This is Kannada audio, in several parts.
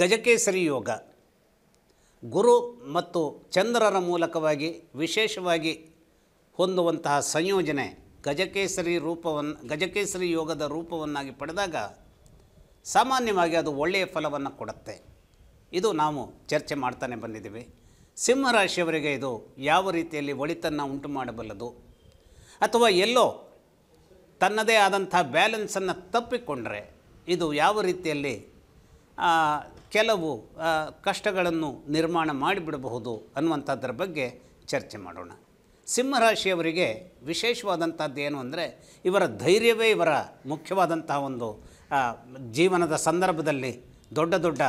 ಗಜಕೇಸರಿ ಯೋಗ ಗುರು ಮತ್ತು ಚಂದ್ರರ ಮೂಲಕವಾಗಿ ವಿಶೇಷವಾಗಿ ಹೊಂದುವಂತಹ ಸಂಯೋಜನೆ ಗಜಕೇಸರಿ ರೂಪವನ್ನು ಗಜಕೇಸರಿ ಯೋಗದ ರೂಪವನ್ನಾಗಿ ಪಡೆದಾಗ ಸಾಮಾನ್ಯವಾಗಿ ಅದು ಒಳ್ಳೆಯ ಫಲವನ್ನು ಕೊಡುತ್ತೆ ಇದು ನಾವು ಚರ್ಚೆ ಮಾಡ್ತಾನೆ ಬಂದಿದ್ದೀವಿ ಸಿಂಹರಾಶಿಯವರಿಗೆ ಇದು ಯಾವ ರೀತಿಯಲ್ಲಿ ಒಳಿತನ್ನು ಉಂಟು ಮಾಡಬಲ್ಲದು ಅಥವಾ ಎಲ್ಲೋ ತನ್ನದೇ ಆದಂಥ ಬ್ಯಾಲೆನ್ಸನ್ನು ತಪ್ಪಿಕೊಂಡ್ರೆ ಇದು ಯಾವ ರೀತಿಯಲ್ಲಿ ಕೆಲವು ಕಷ್ಟಗಳನ್ನು ನಿರ್ಮಾಣ ಮಾಡಿಬಿಡಬಹುದು ಅನ್ನುವಂಥದ್ರ ಬಗ್ಗೆ ಚರ್ಚೆ ಮಾಡೋಣ ಸಿಂಹರಾಶಿಯವರಿಗೆ ವಿಶೇಷವಾದಂಥದ್ದು ಏನು ಅಂದರೆ ಇವರ ಧೈರ್ಯವೇ ಇವರ ಮುಖ್ಯವಾದಂತಹ ಒಂದು ಜೀವನದ ಸಂದರ್ಭದಲ್ಲಿ ದೊಡ್ಡ ದೊಡ್ಡ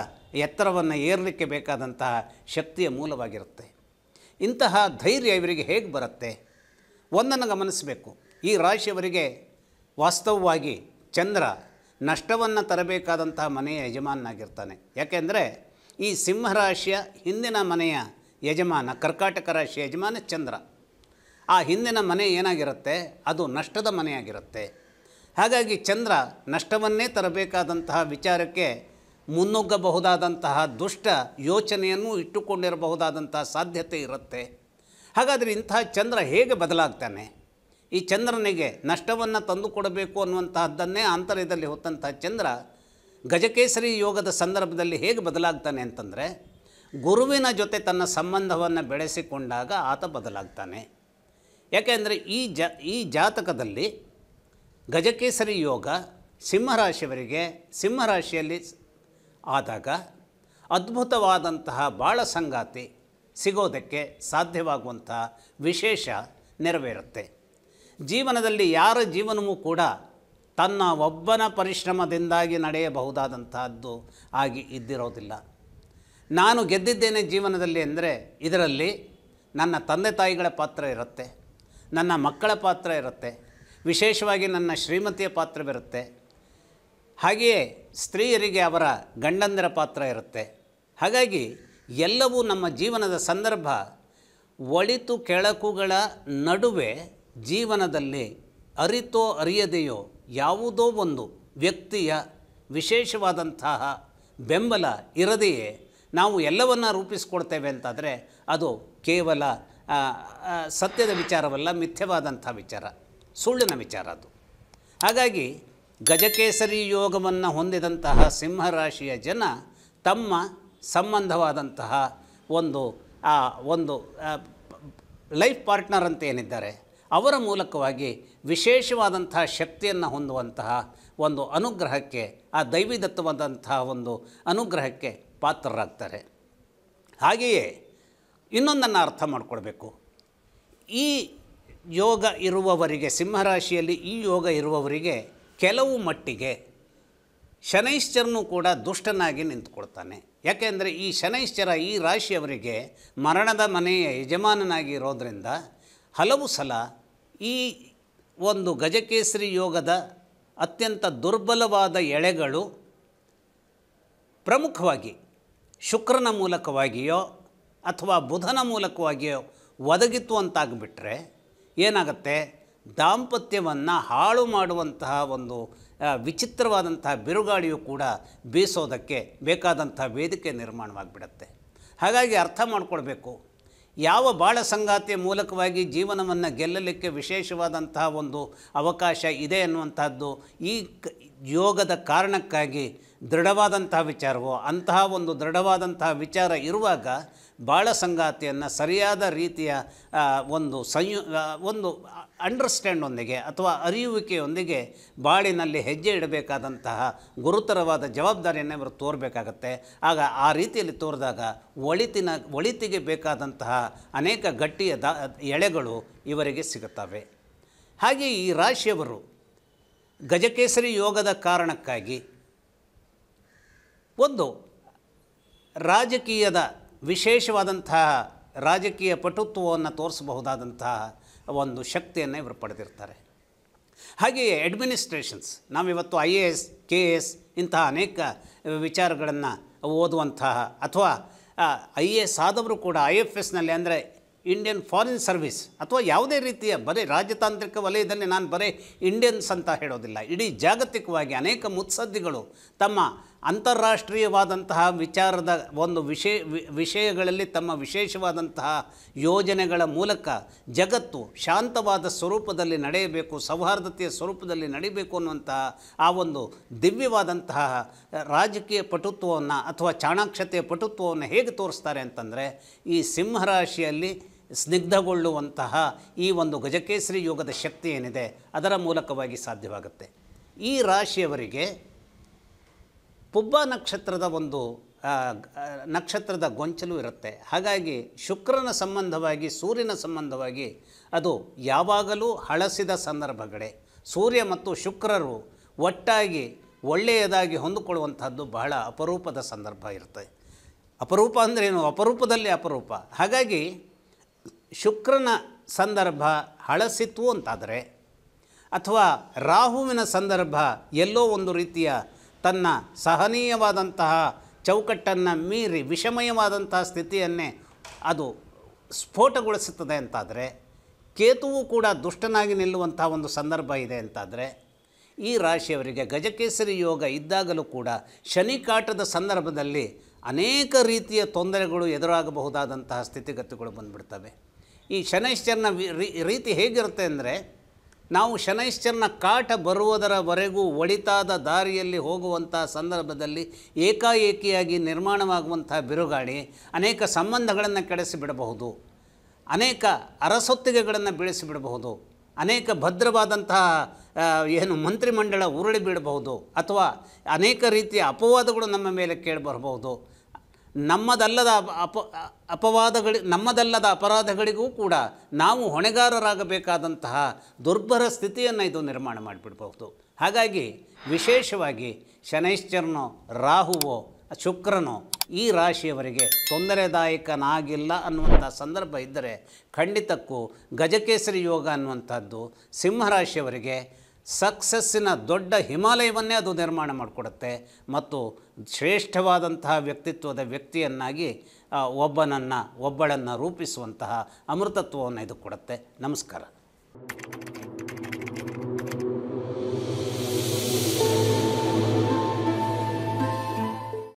ಎತ್ತರವನ್ನು ಏರಲಿಕ್ಕೆ ಬೇಕಾದಂತಹ ಶಕ್ತಿಯ ಮೂಲವಾಗಿರುತ್ತೆ ಇಂತಹ ಧೈರ್ಯ ಇವರಿಗೆ ಹೇಗೆ ಬರುತ್ತೆ ಒಂದನ್ನು ಗಮನಿಸಬೇಕು ಈ ರಾಶಿಯವರಿಗೆ ವಾಸ್ತವವಾಗಿ ಚಂದ್ರ ನಷ್ಟವನ್ನು ತರಬೇಕಾದಂತಹ ಮನೆಯ ಯಜಮಾನನಾಗಿರ್ತಾನೆ ಯಾಕೆಂದರೆ ಈ ಸಿಂಹರಾಶಿಯ ಹಿಂದಿನ ಮನೆಯ ಯಜಮಾನ ಕರ್ಕಾಟಕ ರಾಶಿಯ ಯಜಮಾನ ಚಂದ್ರ ಆ ಹಿಂದಿನ ಮನೆ ಏನಾಗಿರುತ್ತೆ ಅದು ನಷ್ಟದ ಮನೆಯಾಗಿರುತ್ತೆ ಹಾಗಾಗಿ ಚಂದ್ರ ನಷ್ಟವನ್ನೇ ತರಬೇಕಾದಂತಹ ವಿಚಾರಕ್ಕೆ ಮುನ್ನುಗ್ಗಬಹುದಾದಂತಹ ದುಷ್ಟ ಯೋಚನೆಯನ್ನು ಇಟ್ಟುಕೊಂಡಿರಬಹುದಾದಂತಹ ಸಾಧ್ಯತೆ ಇರುತ್ತೆ ಹಾಗಾದರೆ ಇಂತಹ ಚಂದ್ರ ಹೇಗೆ ಬದಲಾಗ್ತಾನೆ ಈ ಚಂದ್ರನಿಗೆ ನಷ್ಟವನ್ನು ತಂದುಕೊಡಬೇಕು ಅನ್ನುವಂತಹದ್ದನ್ನೇ ಆಂತರ್ಯದಲ್ಲಿ ಹೊತ್ತಂತಹ ಚಂದ್ರ ಗಜಕೇಸರಿ ಯೋಗದ ಸಂದರ್ಭದಲ್ಲಿ ಹೇಗೆ ಬದಲಾಗ್ತಾನೆ ಅಂತಂದರೆ ಗುರುವಿನ ಜೊತೆ ತನ್ನ ಸಂಬಂಧವನ್ನು ಬೆಳೆಸಿಕೊಂಡಾಗ ಆತ ಬದಲಾಗ್ತಾನೆ ಯಾಕೆಂದರೆ ಈ ಜ ಈ ಜಾತಕದಲ್ಲಿ ಗಜಕೇಸರಿ ಯೋಗ ಸಿಂಹರಾಶಿಯವರಿಗೆ ಸಿಂಹರಾಶಿಯಲ್ಲಿ ಆದಾಗ ಅದ್ಭುತವಾದಂತಹ ಬಾಳ ಸಂಗಾತಿ ಸಿಗೋದಕ್ಕೆ ಸಾಧ್ಯವಾಗುವಂತಹ ವಿಶೇಷ ನೆರವೇರುತ್ತೆ ಜೀವನದಲ್ಲಿ ಯಾರ ಜೀವನವೂ ಕೂಡ ತನ್ನ ಒಬ್ಬನ ಪರಿಶ್ರಮದಿಂದಾಗಿ ನಡೆಯಬಹುದಾದಂತಹದ್ದು ಆಗಿ ಇದ್ದಿರೋದಿಲ್ಲ ನಾನು ಗೆದ್ದಿದ್ದೇನೆ ಜೀವನದಲ್ಲಿ ಅಂದರೆ ಇದರಲ್ಲಿ ನನ್ನ ತಂದೆ ತಾಯಿಗಳ ಪಾತ್ರ ಇರುತ್ತೆ ನನ್ನ ಮಕ್ಕಳ ಪಾತ್ರ ಇರುತ್ತೆ ವಿಶೇಷವಾಗಿ ನನ್ನ ಶ್ರೀಮತಿಯ ಪಾತ್ರವಿರುತ್ತೆ ಹಾಗೆಯೇ ಸ್ತ್ರೀಯರಿಗೆ ಅವರ ಗಂಡಂದರ ಪಾತ್ರ ಇರುತ್ತೆ ಹಾಗಾಗಿ ಎಲ್ಲವೂ ನಮ್ಮ ಜೀವನದ ಸಂದರ್ಭ ಒಳಿತು ಕೆಳಕುಗಳ ನಡುವೆ ಜೀವನದಲ್ಲಿ ಅರಿತೋ ಅರಿಯದೆಯೋ ಯಾವುದೋ ಒಂದು ವ್ಯಕ್ತಿಯ ವಿಶೇಷವಾದಂತಹ ಬೆಂಬಲ ಇರದೆಯೇ ನಾವು ಎಲ್ಲವನ್ನು ರೂಪಿಸ್ಕೊಡ್ತೇವೆ ಅಂತಾದರೆ ಅದು ಕೇವಲ ಸತ್ಯದ ವಿಚಾರವಲ್ಲ ಮಿಥ್ಯವಾದಂಥ ವಿಚಾರ ಸುಳ್ಳಿನ ವಿಚಾರ ಅದು ಹಾಗಾಗಿ ಗಜಕೇಸರಿ ಯೋಗವನ್ನು ಹೊಂದಿದಂತಹ ಸಿಂಹರಾಶಿಯ ಜನ ತಮ್ಮ ಸಂಬಂಧವಾದಂತಹ ಒಂದು ಒಂದು ಲೈಫ್ ಪಾರ್ಟ್ನರ್ ಅಂತ ಏನಿದ್ದಾರೆ ಅವರ ಮೂಲಕವಾಗಿ ವಿಶೇಷವಾದಂತಹ ಶಕ್ತಿಯನ್ನು ಹೊಂದುವಂತಹ ಒಂದು ಅನುಗ್ರಹಕ್ಕೆ ಆ ದೈವಿದತ್ತವಾದಂತಹ ಒಂದು ಅನುಗ್ರಹಕ್ಕೆ ಪಾತ್ರರಾಗ್ತಾರೆ ಹಾಗೆಯೇ ಇನ್ನೊಂದನ್ನು ಅರ್ಥ ಮಾಡಿಕೊಡ್ಬೇಕು ಈ ಯೋಗ ಇರುವವರಿಗೆ ಸಿಂಹರಾಶಿಯಲ್ಲಿ ಈ ಯೋಗ ಇರುವವರಿಗೆ ಕೆಲವು ಮಟ್ಟಿಗೆ ಶನೈಶ್ಚರನು ಕೂಡ ದುಷ್ಟನಾಗಿ ನಿಂತ್ಕೊಳ್ತಾನೆ ಯಾಕೆಂದರೆ ಈ ಶನೈಶ್ಚರ ಈ ರಾಶಿಯವರಿಗೆ ಮರಣದ ಮನೆಯ ಯಜಮಾನನಾಗಿ ಇರೋದರಿಂದ ಹಲವು ಸಲ ಈ ಒಂದು ಗಜಕೇಸರಿ ಯೋಗದ ಅತ್ಯಂತ ದುರ್ಬಲವಾದ ಎಳೆಗಳು ಪ್ರಮುಖವಾಗಿ ಶುಕ್ರನ ಮೂಲಕವಾಗಿಯೋ ಅಥವಾ ಬುಧನ ಮೂಲಕವಾಗಿಯೋ ಒದಗಿತು ಅಂತಾಗ್ಬಿಟ್ರೆ ಏನಾಗುತ್ತೆ ದಾಂಪತ್ಯವನ್ನು ಹಾಳು ಮಾಡುವಂತಹ ಒಂದು ವಿಚಿತ್ರವಾದಂತಹ ಬಿರುಗಾಳಿಯು ಕೂಡ ಬೀಸೋದಕ್ಕೆ ಬೇಕಾದಂತಹ ವೇದಿಕೆ ನಿರ್ಮಾಣವಾಗಿಬಿಡತ್ತೆ ಹಾಗಾಗಿ ಅರ್ಥ ಮಾಡಿಕೊಳ್ಬೇಕು ಯಾವ ಬಾಳ ಸಂಗಾತಿಯ ಮೂಲಕವಾಗಿ ಜೀವನವನ್ನು ಗೆಲ್ಲಲಿಕ್ಕೆ ವಿಶೇಷವಾದಂತಹ ಒಂದು ಅವಕಾಶ ಇದೆ ಅನ್ನುವಂಥದ್ದು ಈ ಯೋಗದ ಕಾರಣಕ್ಕಾಗಿ ದೃಢವಾದಂತಹ ವಿಚಾರವೋ ಅಂತಹ ಒಂದು ದೃಢವಾದಂತಹ ವಿಚಾರ ಇರುವಾಗ ಬಾಳ ಸಂಗಾತಿಯನ್ನು ಸರಿಯಾದ ರೀತಿಯ ಒಂದು ಸಂಯು ಒಂದು ಅಂಡರ್ಸ್ಟ್ಯಾಂಡೊಂದಿಗೆ ಅಥವಾ ಅರಿಯುವಿಕೆಯೊಂದಿಗೆ ಬಾಳಿನಲ್ಲಿ ಹೆಜ್ಜೆ ಇಡಬೇಕಾದಂತಹ ಗುರುತರವಾದ ಜವಾಬ್ದಾರಿಯನ್ನು ಇವರು ತೋರಬೇಕಾಗತ್ತೆ ಆಗ ಆ ರೀತಿಯಲ್ಲಿ ತೋರಿದಾಗ ಒಳಿತಿನ ಒಳಿತಿಗೆ ಬೇಕಾದಂತಹ ಅನೇಕ ಗಟ್ಟಿಯ ದ ಎಳೆಗಳು ಇವರಿಗೆ ಸಿಗುತ್ತವೆ ಹಾಗೆ ಈ ರಾಶಿಯವರು ಗಜಕೇಸರಿ ಯೋಗದ ಕಾರಣಕ್ಕಾಗಿ ಒಂದು ರಾಜಕೀಯದ ವಿಶೇಷವಾದಂತಹ ರಾಜಕೀಯ ಪಟುತ್ವವನ್ನು ತೋರಿಸಬಹುದಾದಂತಹ ಒಂದು ಶಕ್ತಿಯನ್ನು ಇವರು ಪಡೆದಿರ್ತಾರೆ ಹಾಗೆಯೇ ಅಡ್ಮಿನಿಸ್ಟ್ರೇಷನ್ಸ್ ನಾವಿವತ್ತು I A S K A S ಇಂತಹ ಅನೇಕ ವಿಚಾರಗಳನ್ನು ಓದುವಂತಹ ಅಥವಾ ಐ ಎ ಎಸ್ ಆದವರು ಕೂಡ ಐ ಎಫ್ ಎಸ್ನಲ್ಲಿ ಅಂದರೆ ಇಂಡಿಯನ್ ಫಾರಿನ್ ಸರ್ವಿಸ್ ಅಥವಾ ಯಾವುದೇ ರೀತಿಯ ಬರೀ ರಾಜತಾಂತ್ರಿಕ ವಲಯದಲ್ಲಿ ನಾನು ಬರೀ ಇಂಡಿಯನ್ಸ್ ಅಂತ ಹೇಳೋದಿಲ್ಲ ಇಡೀ ಜಾಗತಿಕವಾಗಿ ಅನೇಕ ಮುತ್ಸದ್ದಿಗಳು ತಮ್ಮ ಅಂತಾರಾಷ್ಟ್ರೀಯವಾದಂತಹ ವಿಚಾರದ ಒಂದು ವಿಷಯ ವಿಷಯಗಳಲ್ಲಿ ತಮ್ಮ ವಿಶೇಷವಾದಂತಹ ಯೋಜನೆಗಳ ಮೂಲಕ ಜಗತ್ತು ಶಾಂತವಾದ ಸ್ವರೂಪದಲ್ಲಿ ನಡೆಯಬೇಕು ಸೌಹಾರ್ದತೆಯ ಸ್ವರೂಪದಲ್ಲಿ ನಡೀಬೇಕು ಅನ್ನುವಂತಹ ಆ ಒಂದು ದಿವ್ಯವಾದಂತಹ ರಾಜಕೀಯ ಪಟುತ್ವವನ್ನು ಅಥವಾ ಚಾಣಾಕ್ಷತೆಯ ಪಟುತ್ವವನ್ನು ಹೇಗೆ ತೋರಿಸ್ತಾರೆ ಅಂತಂದರೆ ಈ ಸಿಂಹರಾಶಿಯಲ್ಲಿ ಸ್ನಿಗ್ಧಗೊಳ್ಳುವಂತಹ ಈ ಒಂದು ಗಜಕೇಸರಿ ಯೋಗದ ಶಕ್ತಿ ಏನಿದೆ ಅದರ ಮೂಲಕವಾಗಿ ಸಾಧ್ಯವಾಗುತ್ತೆ ಈ ರಾಶಿಯವರಿಗೆ ಪುಬ್ಬ ನಕ್ಷತ್ರದ ಒಂದು ನಕ್ಷತ್ರದ ಗೊಂಚಲು ಇರುತ್ತೆ ಹಾಗಾಗಿ ಶುಕ್ರನ ಸಂಬಂಧವಾಗಿ ಸೂರ್ಯನ ಸಂಬಂಧವಾಗಿ ಅದು ಯಾವಾಗಲೂ ಹಳಸಿದ ಸಂದರ್ಭಗಳೇ ಸೂರ್ಯ ಮತ್ತು ಶುಕ್ರರು ಒಟ್ಟಾಗಿ ಒಳ್ಳೆಯದಾಗಿ ಹೊಂದಿಕೊಳ್ಳುವಂಥದ್ದು ಬಹಳ ಅಪರೂಪದ ಸಂದರ್ಭ ಇರುತ್ತೆ ಅಪರೂಪ ಏನು ಅಪರೂಪದಲ್ಲಿ ಅಪರೂಪ ಹಾಗಾಗಿ ಶುಕ್ರನ ಸಂದರ್ಭ ಹಳಸಿತ್ತು ಅಂತಾದರೆ ಅಥವಾ ರಾಹುವಿನ ಸಂದರ್ಭ ಎಲ್ಲೋ ಒಂದು ರೀತಿಯ ತನ್ನ ಸಹನೀಯವಾದಂತಹ ಚೌಕಟ್ಟನ್ನು ಮೀರಿ ವಿಷಮಯವಾದಂತಹ ಸ್ಥಿತಿಯನ್ನೇ ಅದು ಸ್ಫೋಟಗೊಳಿಸುತ್ತದೆ ಅಂತಾದರೆ ಕೇತುವು ಕೂಡ ದುಷ್ಟನಾಗಿ ನಿಲ್ಲುವಂತಹ ಒಂದು ಸಂದರ್ಭ ಇದೆ ಅಂತಾದರೆ ಈ ರಾಶಿಯವರಿಗೆ ಗಜಕೇಸರಿ ಯೋಗ ಇದ್ದಾಗಲೂ ಕೂಡ ಶನಿ ಕಾಟದ ಸಂದರ್ಭದಲ್ಲಿ ಅನೇಕ ರೀತಿಯ ತೊಂದರೆಗಳು ಎದುರಾಗಬಹುದಾದಂತಹ ಸ್ಥಿತಿಗತಿಗಳು ಬಂದುಬಿಡ್ತವೆ ಈ ಶನೈಶ್ಚರನ ರೀತಿ ಹೇಗಿರುತ್ತೆ ಅಂದರೆ ನಾವು ಶನೈಶ್ಚರನ ಕಾಟ ಬರುವುದರವರೆಗೂ ಒಳಿತಾದ ದಾರಿಯಲ್ಲಿ ಹೋಗುವಂಥ ಸಂದರ್ಭದಲ್ಲಿ ಏಕಾಏಕಿಯಾಗಿ ನಿರ್ಮಾಣವಾಗುವಂಥ ಬಿರುಗಾಳಿ ಅನೇಕ ಸಂಬಂಧಗಳನ್ನು ಕೆಡಿಸಿಬಿಡಬಹುದು ಅನೇಕ ಅರಸೊತ್ತಿಗೆಗಳನ್ನು ಬೀಳಿಸಿಬಿಡಬಹುದು ಅನೇಕ ಭದ್ರವಾದಂತಹ ಏನು ಮಂತ್ರಿಮಂಡಲ ಉರುಳಿ ಬೀಳಬಹುದು ಅಥವಾ ಅನೇಕ ರೀತಿಯ ಅಪವಾದಗಳು ನಮ್ಮ ಮೇಲೆ ಕೇಳಿಬರಬಹುದು ನಮ್ಮದಲ್ಲದ ಅಪ ಅಪವಾದಗಳಿ ನಮ್ಮದಲ್ಲದ ಅಪರಾಧಗಳಿಗೂ ಕೂಡ ನಾವು ಹೊಣೆಗಾರರಾಗಬೇಕಾದಂತಹ ದುರ್ಬರ ಸ್ಥಿತಿಯನ್ನು ಇದು ನಿರ್ಮಾಣ ಮಾಡಿಬಿಡ್ಬಹುದು ಹಾಗಾಗಿ ವಿಶೇಷವಾಗಿ ಶನೈಶ್ಚರನೋ ರಾಹುವೋ ಶುಕ್ರನೋ ಈ ರಾಶಿಯವರಿಗೆ ತೊಂದರೆದಾಯಕನಾಗಿಲ್ಲ ಅನ್ನುವಂಥ ಸಂದರ್ಭ ಇದ್ದರೆ ಖಂಡಿತಕ್ಕೂ ಗಜಕೇಸರಿ ಯೋಗ ಅನ್ನುವಂಥದ್ದು ಸಿಂಹರಾಶಿಯವರಿಗೆ ಸಕ್ಸಸ್ಸಿನ ದೊಡ್ಡ ಹಿಮಾಲಯವನ್ನೇ ಅದು ನಿರ್ಮಾಣ ಮಾಡಿಕೊಡುತ್ತೆ ಮತ್ತು ಶ್ರೇಷ್ಠವಾದಂತಹ ವ್ಯಕ್ತಿತ್ವದ ವ್ಯಕ್ತಿಯನ್ನಾಗಿ ಒಬ್ಬನನ್ನು ಒಬ್ಬಳನ್ನು ರೂಪಿಸುವಂತಹ ಅಮೃತತ್ವವನ್ನು ಇದು ಕೊಡುತ್ತೆ ನಮಸ್ಕಾರ